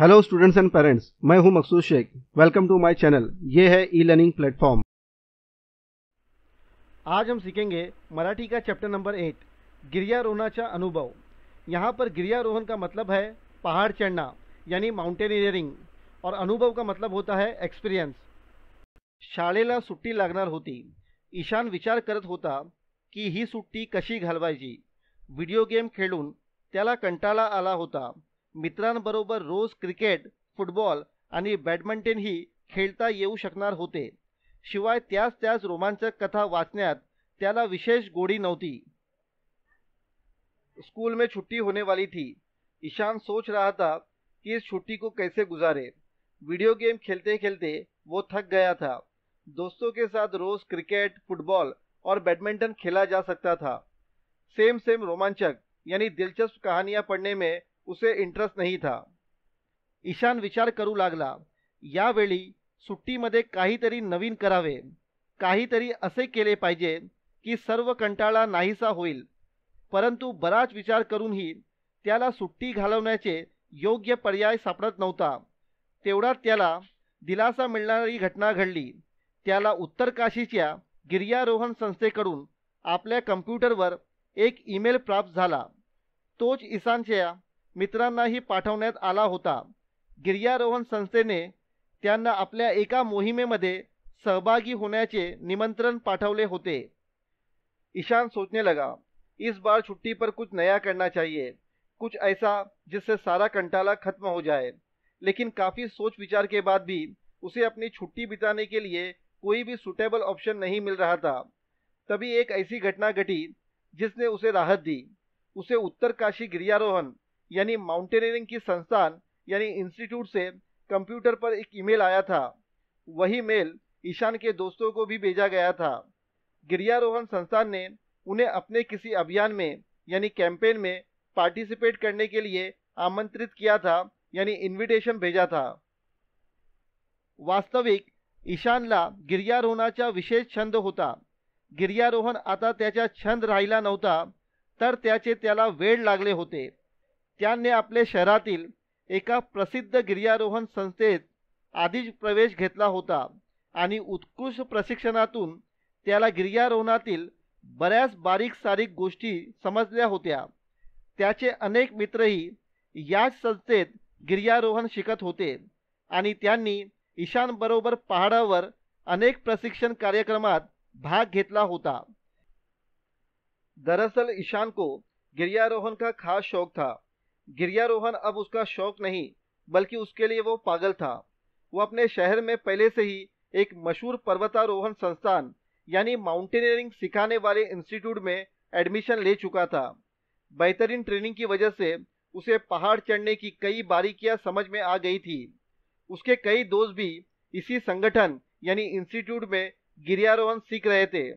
hello students and parents मैं हूं Maqsood Shaikh welcome to my channel ये है ई लर्निंग प्लेटफॉर्म आज हम सीखेंगे मराठी का चैप्टर नंबर एट गिरियारोहणाचा अनुभव यहाँ पर गिरियारोहण का मतलब है पहाड़ चढ़ना यानी माउंटेनियरिंग और अनुभव का मतलब होता है एक्सपीरियंस शाला सुट्टी लगना होती ईशान विचार करत होता कि ही सुट्टी कशी घालवायची वीडियो गेम खेलून त्याला कंटाला आला होता मित्रांबरोबर रोज क्रिकेट फुटबॉल आणि बॅडमिंटन ही खेळता येऊ शकणार होते शिवाय त्याच त्याच रोमांचक कथा वाचण्यात त्याला विशेष गोडी नव्हती स्कूल में छुट्टी होने वाली थी ईशान सोच रहा था कि इस छुट्टी को कैसे गुजारे वीडियो गेम खेलते खेलते वो थक गया था दोस्तों के साथ रोज क्रिकेट फुटबॉल और बैडमिंटन खेला जा सकता था सेम सेम रोमांचक यानी दिलचस्प कहानियां पढ़ने में उसे इंटरेस्ट नाही था ईशान विचार करू लागला यावेळी सुट्टीमध्ये काहीतरी नवीन करावे काहीतरी असे केले पाहिजे की सर्व कंटाळा नाहीसा होईल परंतु बराच विचार करूनही त्याला सुट्टी घालवण्याचे योग्य पर्याय सापडत नव्हता तेवढा त्याला दिलासा मिळणारी घटना घडली त्याला उत्तरकाशीच्या गिर्यारोहण संस्थेकडून आपल्या कम्प्युटरवर एक ईमेल प्राप्त झाला तोच ईशानच्या मित्रांनाही पाठवण्यात आला होता गिर्यारोहण संस्थेने त्यांना आपल्या एका मोहिमेमध्ये सहभागी होण्याचे निमंत्रण पाठवले होते ईशान सोचने लगा इस बार छुट्टी पर कुछ नया करना चाहिए कुछ ऐसा जिससे सारा कंटाला खत्म हो जाए लेकिन काफ़ी सोच विचार के बाद भी उसे अपनी छुट्टी बिताने के लिए कोई भी सुटेबल ऑप्शन नहीं मिल रहा था तभी एक ऐसी घटना घटी जिसने उसे राहत दी उसे उत्तर काशी गिरियारोहण यानी माउंटेनियरिंग की संस्थान यानी इंस्टीट्यूट से कंप्यूटर पर एक ईमेल आया था वही मेल ईशान के दोस्तों को भी भेजा गया था गिरियारोहण संस्थान ने उन्हें अपने किसी अभियान में यानी कैंपेन में पार्टिसिपेट करने के लिए आमंत्रित किया था यानी इन्विटेशन भेजा था वास्तविक ईशानला गिर्यारोहणाचा विशेष छंद होता गिरियारोहण आता त्याचा छंद राहिला नव्हता तर त्याचे त्याला वेळ लागले होते त्यांनी आपले शहरातील एका प्रसिद्ध गिर्यारोहण संस्थेत आधीच प्रवेश घेतला होता आणि उत्कृष्ट प्रशिक्षणातून त्याला गिर्यारोहणातील बऱ्याच बारीक सारीक गोष्टी समजल्या होत्या त्याचे अनेक मित्रही याच संस्थेत गिर्यारोहण शिकत होते आणि त्यांनी ईशानबरोबर पहाडावर अनेक प्रशिक्षण कार्यक्रमात भाग घेतला होता दरअसल ईशान को गिर्यारोहण का खास शौक था गिरियारोहण अब उसका शौक नहीं बल्कि उसके लिए वो पागल था वो अपने शहर में पहले से ही एक मशहूर पर्वतारोहण संस्थान यानी माउंटेनियरिंग सिखाने वाले इंस्टीट्यूट में एडमिशन ले चुका था बेहतरीन ट्रेनिंग की वजह से उसे पहाड़ चढ़ने की कई बारीकियां समझ में आ गई थी उसके कई दोस्त भी इसी संगठन यानी इंस्टीट्यूट में गिरियारोहण सीख रहे थे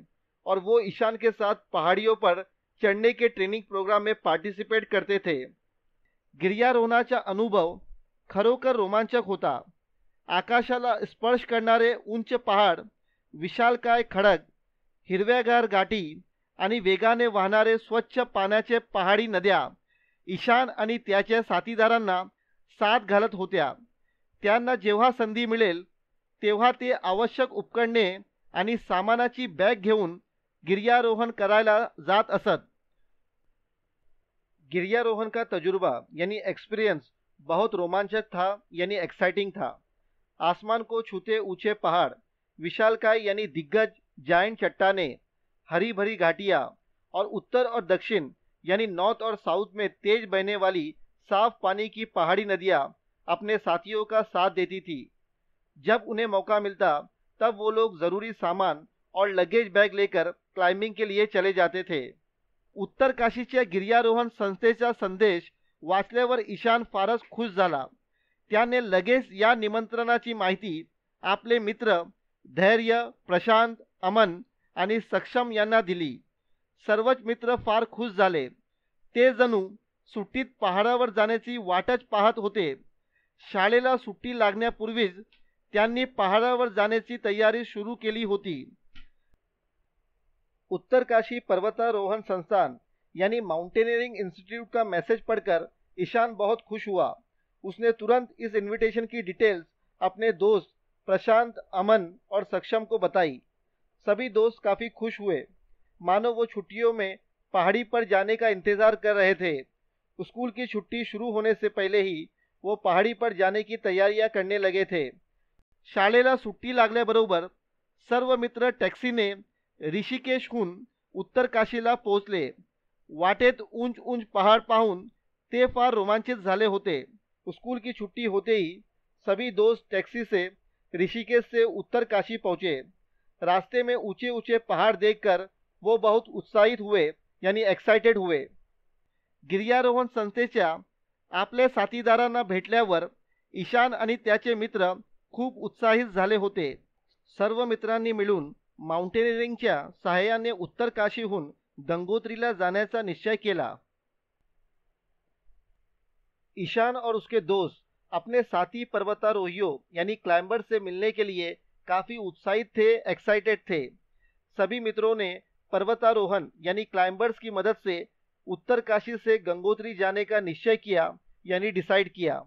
और वो ईशान के साथ पहाड़ियों पर चढ़ने के ट्रेनिंग प्रोग्राम में पार्टिसिपेट करते थे गिर्यारोहणाचा अनुभव खरोखर रोमांचक होता आकाशाला स्पर्श करणारे उंच पहाड विशालकाय खडक हिरव्यागार गाठी आणि वेगाने वाहणारे स्वच्छ पाण्याचे पहाडी नद्या ईशान आणि त्याच्या साथीदारांना साथ घालत होत्या त्यांना जेव्हा संधी मिळेल तेव्हा ते आवश्यक उपकरणे आणि सामानाची बॅग घेऊन गिर्यारोहण करायला जात असत गिरियारोहण का तजुर्बा यानी एक्सपीरियंस बहुत रोमांचक था यानी एक्साइटिंग था आसमान को छूते ऊंचे पहाड़ विशालकाय यानी दिग्गज जायंट चट्टाने हरी भरी घाटियाँ और उत्तर और दक्षिण यानी नॉर्थ और साउथ में तेज बहने वाली साफ पानी की पहाड़ी नदियाँ अपने साथियों का साथ देती थी जब उन्हें मौका मिलता तब वो लोग ज़रूरी सामान और लगेज बैग लेकर क्लाइंबिंग के लिए चले जाते थे उत्तर काशीच्या गिर्यारोहण संस्थेचा संदेश वाचल्यावर ईशान फारच खुश झाला त्याने लगेच या निमंत्रणाची माहिती आपले मित्र धैर्य प्रशांत अमन आणि सक्षम यांना दिली सर्वच मित्र फार खुश झाले ते जणू सुट्टीत पहाडावर जाण्याची वाटच पाहत होते शाळेला सुट्टी लागण्यापूर्वीच त्यांनी पहाडावर जाण्याची तयारी सुरू केली होती उत्तरकाशी पर्वतारोहण संस्थान यानी माउंटेनियरिंग इंस्टीट्यूट का मैसेज पढ़कर ईशान बहुत खुश हुआ उसने तुरंत इस इनविटेशन की डिटेल्स अपने दोस्त प्रशांत अमन और सक्षम को बताई सभी दोस्त काफ़ी खुश हुए मानो वो छुट्टियों में पहाड़ी पर जाने का इंतज़ार कर रहे थे स्कूल की छुट्टी शुरू होने से पहले ही वो पहाड़ी पर जाने की तैयारियां करने लगे थे शाळेला सुट्टी लागल्याबरोबर सर्व मित्र टैक्सी ने ऋषिकेशहून उत्तर काशीला पोहोचले वाटेत उंच उंच पहाड पाहून ते फार रोमांचित झाले होते स्कूल की छुट्टी होतेही सभी दोस्त टैक्सी से ऋषिकेश से उत्तर काशी पहुँचे रास्ते में ऊंचे ऊंचे पहाड़ देखकर वो बहुत उत्साहित हुए यानी एक्साइटेड हुए गिर्यारोहण संस्थेच्या आपल्या साथीदारांना भेटल्यावर ईशान आणि त्याचे मित्र खूप उत्साहित झाले होते सर्व मित्रांनी मिळून माउंटेनिअरिंगच्या सहाय्याने उत्तर काशीहून गंगोत्रीला जाण्याचा निश्चय किया ईशान और उसके दोस्त अपने साथी पर्वतारोहियों यानी क्लाइंबर से मिलने के लिए काफ़ी उत्साहित थे एक्साइटेड थे सभी मित्रों ने पर्वतारोहण यानी क्लाइंबर्स की मदद से उत्तर काशी से गंगोत्री जाने का निश्चय किया यानी डिसाइड किया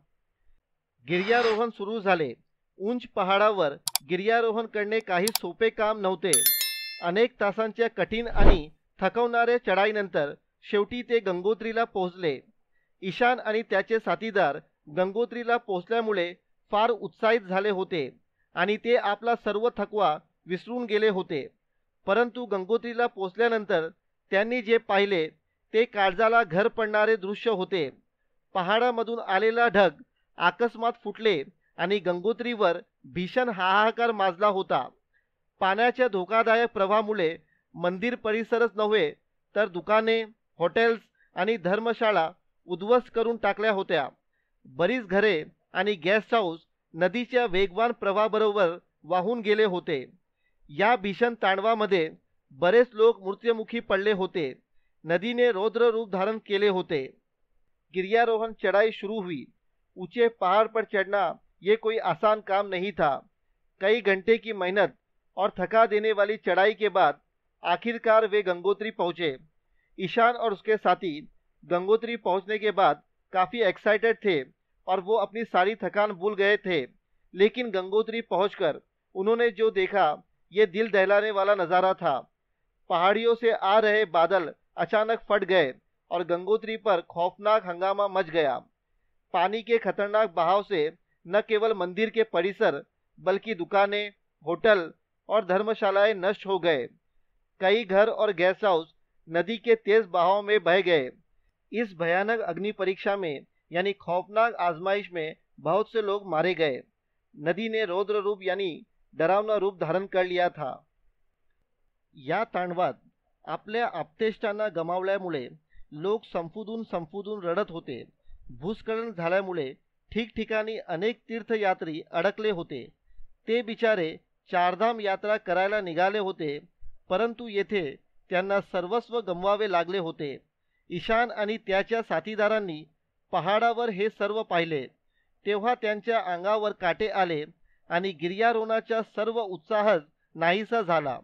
गिरियारोहण शुरू झाले उंच पहाडावर गिर्यारोहण करणे काही सोपे काम नव्हते अनेक तासांच्या कठीण आणि थकवणाऱ्या चढाईनंतर शेवटी ते गंगोत्रीला पोहोचले ईशान आणि त्याचे साथीदार गंगोत्रीला पोहोचल्यामुळे फार उत्साहित झाले होते आणि ते आपला सर्व थकवा विसरून गेले होते परंतु गंगोत्रीला पोचल्यानंतर त्यांनी जे पाहिले ते काळजाला घर पडणारे दृश्य होते पहाडामधून आलेला ढग आकस्मात फुटले आणि गंगोत्रीवर भीषण हाहाकार माजला होता पाण्याच्या धोकादायक प्रवाहामुळे मंदिर परिसरच नव्हे तर दुकाने हॉटेल्स आणि धर्मशाळा उद्ध्वस्त करून टाकल्या होत्या बरीच घरे आणि गॅस्ट हाऊस नदीच्या वेगवान प्रवाहाबरोबर वाहून गेले होते या भीषण तांडवामध्ये बरेच लोक मृत्युमुखी पडले होते नदीने रौद्र रूप धारण केले होते गिर्यारोहण चढ़ाई सुरू हुई उचे पहाड़ पर चढ़ना ये कोई आसान काम नहीं था कई घंटे की मेहनत और थका देने वाली चढ़ाई के बाद आखिरकार वे गंगोत्री पहुंचे ईशान और उसके साथी गंगोत्री पहुंचने के बाद काफ़ी एक्साइटेड थे और वो अपनी सारी थकान भूल गए थे लेकिन गंगोत्री पहुंचकर उन्होंने जो देखा ये दिल दहलाने वाला नज़ारा था पहाड़ियों से आ रहे बादल अचानक फट गए और गंगोत्री पर खौफनाक हंगामा मच गया पानी के खतरनाक बहाव से न केवल मंदिर के परिसर बल्कि दुकानें होटल और धर्मशालाएं नष्ट हो गए कई घर और गैस हाउस नदी के तेज बहाव में बह गए इस भयानक अग्नि परीक्षा में यानी खौफनाक आजमाइश में बहुत से लोग मारे गए नदी ने रौद्र रूप यानी डरावना रूप धारण कर लिया था या ताणवाद आपल्या आपतेष्टांना गमावल्यामुळे लोक संफुदून संफुदून रडत होते भूस्खलन झाल्यामुळे ठिकठिकाणी अनेक तीर्थयात्री अडकले होते ते बिचारे चारधाम यात्रा करायला निघाले होते परंतु येथे त्यांना सर्वस्व गमवावे लागले होते ईशान आणि त्याच्या साथीदारांनी पहाडावर हे सर्व पाहिले तेव्हा त्यांच्या अंगावर काटे आले आणि गिर्यारोहणाचा सर्व उत्साह नाहीसा झाला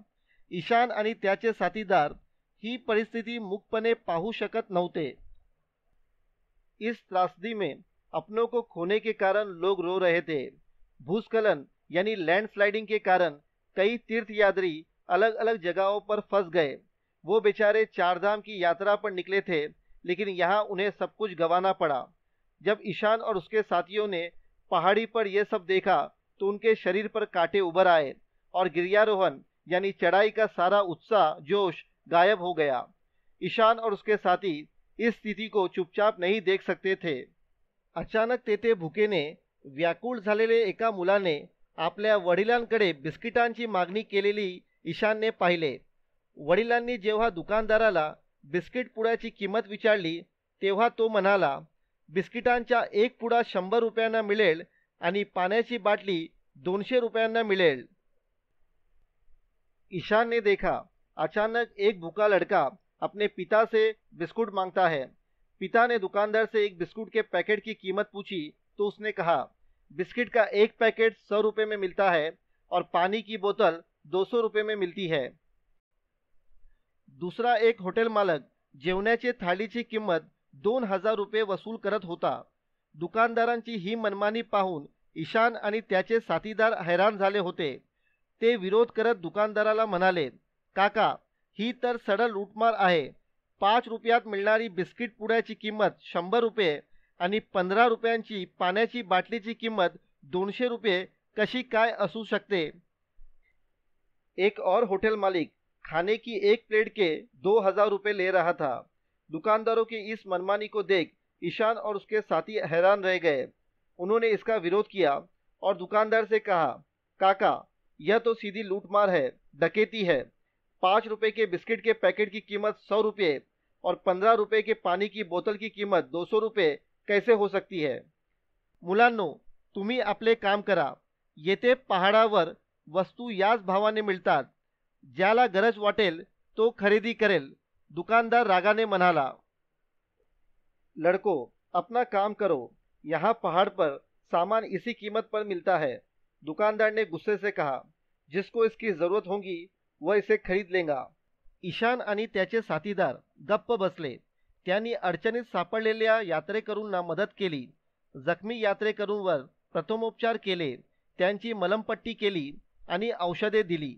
ईशान आणि त्याचे साथीदार ही परिस्थिती मुकपणे पाहू शकत नव्हते इस त्रासदीमे अपनों को खोने के कारण लोग रो रहे थे भूस्खलन यानी लैंडस्लाइडिंग के कारण कई तीर्थयात्री अलग अलग जगहों पर फंस गए वो बेचारे चारधाम की यात्रा पर निकले थे लेकिन यहाँ उन्हें सब कुछ गंवाना पड़ा जब ईशान और उसके साथियों ने पहाड़ी पर यह सब देखा तो उनके शरीर पर कांटे उभर आए और गिरियारोहण यानी चढ़ाई का सारा उत्साह जोश गायब हो गया ईशान और उसके साथी इस स्थिति को चुपचाप नहीं देख सकते थे अचानक तेथे भुकेने व्याकुळ झालेले एका मुलाने आपल्या वडिलांकडे बिस्किटांची मागणी केलेली ईशानने पाहिले वडिलांनी जेव्हा दुकानदाराला बिस्किट पुड्याची किंमत विचारली तेव्हा तो म्हणाला बिस्किटांचा एक पुडा शंभर रुपयांना मिळेल आणि पाण्याची बाटली दोनशे रुपयांना मिळेल ईशानने देखा अचानक एक भुका लड़का अपने पिता से बिस्कुट मांगता है पिता ने दुकानदार से एक बिस्कुट के पैकेट की कीमत पूछी तो उसने कहा बिस्किट का एक पैकेट सौ रुपये में मिलता है और पानी की बोतल दो सौ रुपये में मिलती है दूसरा एक होटल मालक जेवण्याचे थाळीची किंमत दोन हजार रुपये वसूल करत होता दुकानदारांची ही मनमानी पाहून ईशान आणि त्याचे साथीदार हैराण झाले होते ते विरोध करत दुकानदाराला म्हणाले काका ही तर सडळ लूटमार आहे पांच रुपयात मिळणारी बिस्किट पुड्याची किंमत शंभर रुपये आणि पंधरा रुपयांची पाण्याची बाटलीची किंमत दोनशे रुपये कशी काय असू शकते एक और होटल मालिक खाने की एक प्लेट के दो हज़ार रुपये ले रहा था दुकानदारों की इस मनमानी को देख ईशान और उसके साथी हैरान रह गए उन्होंने इसका विरोध किया और दुकानदार से कहा काका यह तो सीधी लूटमार है डकेती है पाँच रुपये के बिस्किट के पैकेट की कीमत सौ रुपये और पंद्रह रुपये के पानी की बोतल की कीमत दो सौ रुपये कैसे हो सकती है मुलानो तुम्ही आपले काम करा येथे पहाडावर वस्तू याच भावाने मिळतात ज्याला गरज वाटेल तो खरेदी करेल दुकानदार रागाने म्हणाला लड़को अपना काम करो यहाँ पहाड़ पर सामान इसी कीमत पर मिलता है दुकानदार ने गुस्से से कहा जिसको इसकी ज़रूरत होगी वह इसे खरीद लेगा ईशान आणि त्याचे साथीदार गप्प बसले त्यांनी अडचणीत सापडलेल्या यात्रेकरूंना मदत केली जखमी यात्रेकरूंवर प्रथमोपचार केले त्यांची मलमपट्टी केली आणि औषधे दिली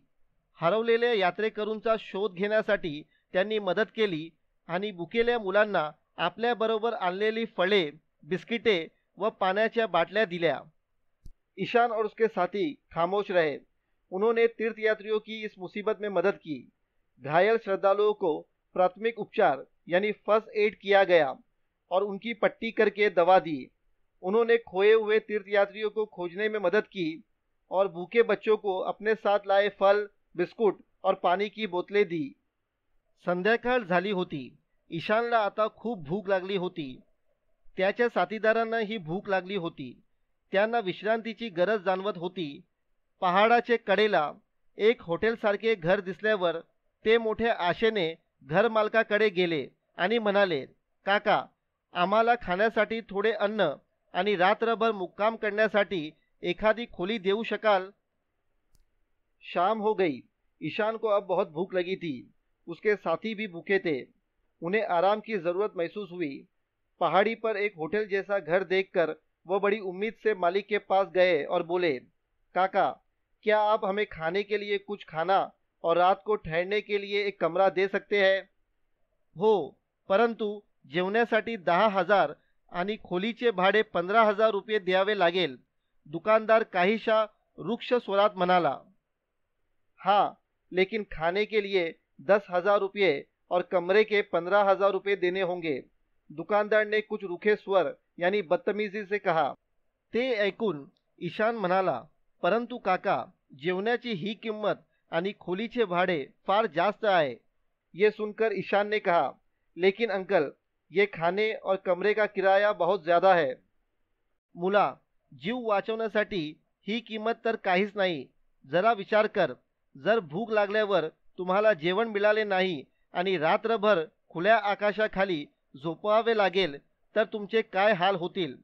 हरवलेल्या यात्रेकरूंचा शोध घेण्यासाठी त्यांनी मदत केली आणि बुकेल्या मुलांना आपल्याबरोबर आणलेली फळे बिस्किटे व पाण्याच्या बाटल्या दिल्या ईशान और उसके साथी खामोश रहे उन्होंने तीर्थयात्रियों की इस मुसीबत में मदद की घायल श्रद्धालुओं को प्राथमिक उपचार यानी फर्स्ट एड किया गया और उनकी पट्टी करके दवा दी उन्होंने खोए हुए तीर्थयात्रियों को खोजने में मदद की और भूखे बच्चों को अपने साथ लाए फल बिस्कुट और पानी की बोतलें दी संध्याकाळ झाली होती ईशानला आता खूप भूक लागली होती त्याच्या साथीदारांना ही भूक लागली होती त्यांना विश्रांतीची गरज जाणवत होती पहाडाचे कडेला एक हॉटेलसारखे घर दिसल्यावर ते मोठे आशेने घरमालकाकडे गेले आणि म्हणाले काका आम्हाला खाण्यासाठी थोडे अन्न आणि रात्रभर मुक्काम करण्यासाठी एखादी खोली देऊ शकाल शाम हो गई ईशान को अब बहुत भूख लगी थी उसके साथी भी भूखे थे उन्हें आराम की ज़रूरत महसूस हुई पहाड़ी पर एक होटल जैसा घर देखकर वह बड़ी उम्मीद से मालिक के पास गए और बोले काका क्या आप हमें खाने के लिए कुछ खाना और रात को ठहरने के लिए एक कमरा दे सकते हैं हो परंतु जेवण्यासाठी दहा हजार आणि खोलीचे भाडे पंधरा हजार रुपये द्यावे लागेल दुकानदार काहीशा रुक्ष स्वरात म्हणाला हाँ लेकिन खाने के लिए दस हजार रुपये और कमरे के पंद्रह हजार रुपये देने होंगे दुकानदार ने कुछ रुखे स्वर यानी बदतमीजी से कहा ते ऐकून ईशान म्हणाला परंतु काका जेवणाची ही किंमत आणि खोलीचे भाड़े फार जास्त आहे ये सुनकर ईशान ने कहा लेकिन अंकल ये खाने और कमरे का किराया बहुत ज़्यादा है मुला जीव वाचवण्यासाठी ही किंमत तर काहीच नाही जरा विचार कर जर भूक लागल्यावर तुम्हाला जेवण मिळाले नाही आणि रात्रभर खुल्या आकाशाखाली झोपवावे लागेल तर तुमचे काय हाल होतील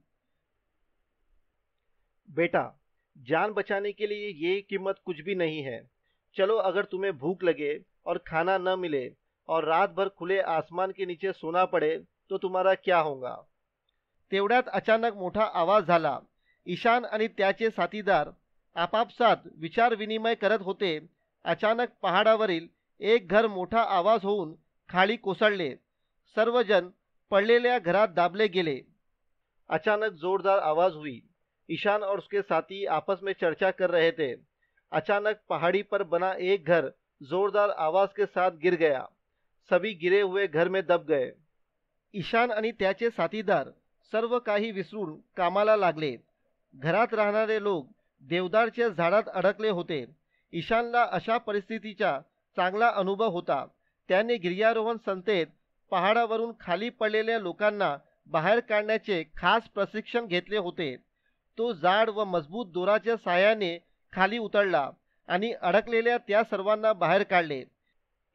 बेटा जान बचाने के लिए ये कीमत कुछ भी नहीं है चलो अगर तुम्हें भूख लगे और खाना न मिले और रात भर खुले आसमान के नीचे सोना पड़े तो तुम्हारा क्या होगा तेवढ्यात अचानक मोठा आवाज झाला ईशान आणि त्याचे साथीदार आपापसात विचारविनिमय करत होते अचानक पहाडावरील एक घर मोठा आवाज होऊन खाली कोसळले सर्वजण पडलेल्या घरात दाबले गेले अचानक जोरदार आवाज हुई ईशान और उसके साथी आपस में चर्चा कर रहे थे अचानक पहाड़ी पर बना एक घर जोरदार आवाज के साथ गिर गया सभी गिरे हुए घर में दब गए ईशान आणि त्याचे साथीदार सर्व काही विसरून कामाला लागले घरात राहणारे लोक देवदारच्या झाडात अडकले होते ईशानला अशा परिस्थितीचा चांगला अनुभव होता त्याने गिर्यारोहण संस्थेत पहाडावरून खाली पडलेल्या लोकांना बाहेर काढण्याचे खास प्रशिक्षण घेतले होते तो जाड व मजबूत दोराच्या साह्याने खाली उतरला आणि अडकलेल्या त्या सर्वांना बाहेर काढले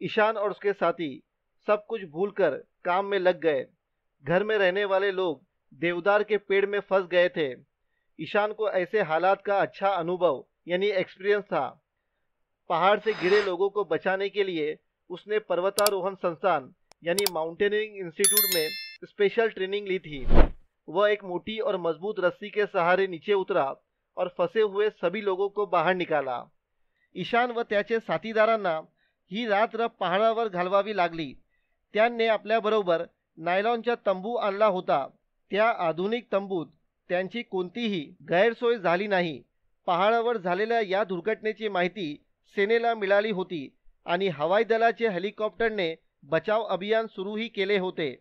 ईशान और उसके साथी सब कुछ कर काम में लग गए घर में रहने वाले लोग देवदार के पेड़ में फंस गए थे ईशान को ऐसे हालात का अच्छा अनुभव यानी एक्सपीरियंस था पहाड़ से गिरे लोगों को बचाने के लिए उसने पर्वतारोहण संस्थान यानी माउंटेनियरिंग इंस्टीट्यूट में स्पेशल ट्रेनिंग ली थी वह एक मोटी और मजबूत रस्सी के सहारे नीचे उतरा और फसे हुए सभी लोगों को बाहर निकाला ईशान व त्याचे साथीदारांना ही रात्र पहाडावर घालवावी लागली त्यांनी आपल्याबरोबर नायलॉनच्या तंबू आणला होता त्या आधुनिक तंबूत त्यांची कोणतीही गैरसोय झाली नाही पहाडावर झालेल्या या दुर्घटनेची माहिती सेनेला मिळाली होती आणि हवाई दलाचे हेलिकॉप्टरने बचाव अभियान सुरूही केले होते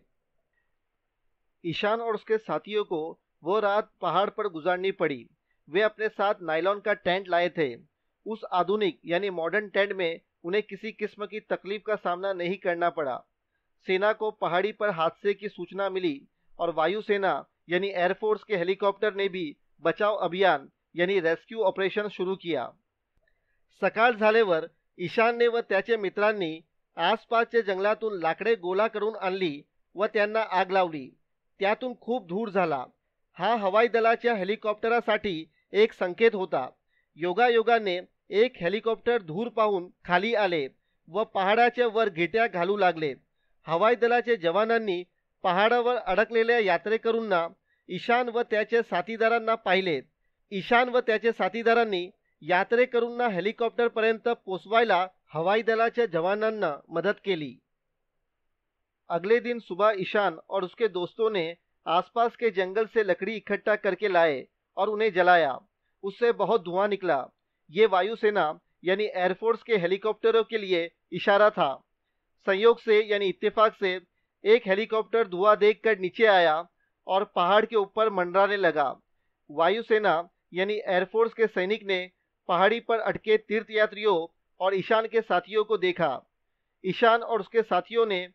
ईशान और उसके साथियों को वो रात पहाड़ पर गुजारनी पड़ी वे अपने साथ नायलॉन का टेंट लाए थे उस आधुनिक यानी मॉडर्न टेंट में उन्हें किसी किस्म की तकलीफ का सामना नहीं करना पड़ा सेना को पहाड़ी पर हादसे की सूचना मिली और वायुसेना यानी एयरफोर्स के हेलीकॉप्टर ने भी बचाव अभियान यानी रेस्क्यू ऑपरेशन शुरू किया सकाळ ईशान ईशानने व त्याचे मित्रांनी आसपासच्या जंगलातून लाकडे गोला करून आणली व त्यांना आग लावली त्यातून खूप धूर झाला हा हवाई दलाच्या हेलिकॉप्टरासाठी एक संकेत होता योगायोगाने एक हेलिकॉप्टर धूर पाहून खाली आले व पहाडाच्या वर घिट्या घालू लागले हवाई दलाचे जवानांनी पहाडावर अडकलेल्या यात्रेकरूंना ईशान व त्याचे साथीदारांना पाहिले ईशान व त्याचे साथीदारांनी यात्रेकरूंना हेलिकॉप्टरपर्यंत पोचवायला हवाई दलाच्या जवानांना मदत केली अगले दिन सुबह ईशान और उसके दोस्तों ने आसपास के जंगल से लकड़ी इकट्ठा करके लाए और उन्हें जलाया उससे बहुत धुआं निकला ये वायुसेना यानी एयरफोर्स के हेलीकॉप्टरों के लिए इशारा था संयोग से यानी इत्तेफाक से एक हेलीकॉप्टर धुआं देखकर नीचे आया और पहाड़ के ऊपर मंडराने लगा वायुसेना यानी एयरफोर्स के सैनिक ने पहाड़ी पर अटके तीर्थयात्रियों और ईशान के साथियों को देखा ईशान और उसके साथियों ने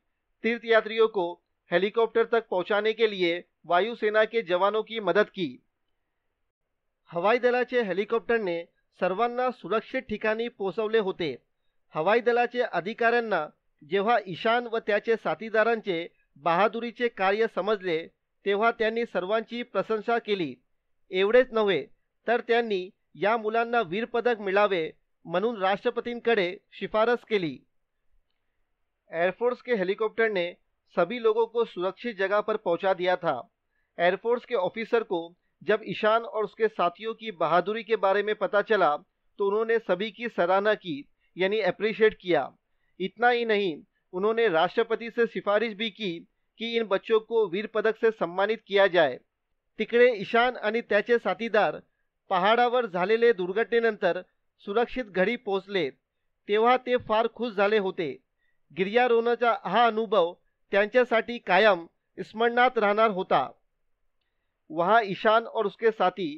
तीर्थयात्रियों को हेलीकॉप्टर तक पहुंचाने के लिए वायुसेना के जवानों की मदद की हवाई दलाचे ने सर्वांना सुरक्षित ठिकाणी पोचवले होते हवाई दलाचे अधिकाऱ्यांना जेव्हा ईशान व त्याचे साथीदारांचे कार्य समजले तेव्हा प्रशंसा केली एवढेच नव्हे तर त्यांनी या वीरपदक मिळावे म्हणून राष्ट्रपतींकडे शिफारस केली एयरफोर्स के हेलीकॉप्टर ने सभी लोगों को सुरक्षित जगह पर पहुंचा दिया था एयरफोर्स के ऑफिसर को जब ईशान और उसके साथियों की बहादुरी के बारे में पता चला तो उन्होंने सभी की सराहना की यानी अप्रिशिएट किया इतना ही नहीं उन्होंने राष्ट्रपति से सिफारिश भी की कि इन बच्चों को वीर पदक से सम्मानित किया जाए तिकडे ईशान आणि त्याचे साथीदार पहाडावर झालेले दुर्घटनेनंतर सुरक्षित घरी पोचले तेव्हा ते फार खुश झाले होते गिर्यारोहणाचा हा अनुभव त्यांच्यासाठी कायम स्मरणात राहणार होता वहां ईशान और उसके साथी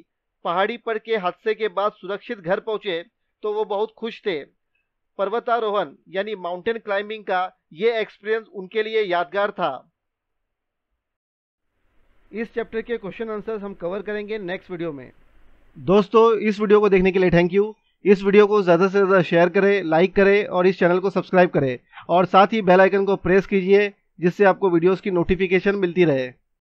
पहाड़ी पर के हादसे के बाद सुरक्षित घर पहुंचे तो वो बहुत खुश थे पर्वतारोहण यानी माउंटेन क्लाइंबिंग का ये एक्सपीरियंस उनके लिए यादगार था इस चैप्टर के क्वेश्चन आंसर हम कवर करेंगे नेक्स्ट वीडियो में दोस्तों इस वीडियो को देखने के लिए थैंक यू इस वीडियो को ज़्यादा से ज़्यादा शेयर करें लाइक करें और इस चैनल को सब्सक्राइब करें और साथ ही बेल आइकन को प्रेस कीजिए जिससे आपको वीडियोस की नोटिफिकेशन मिलती रहे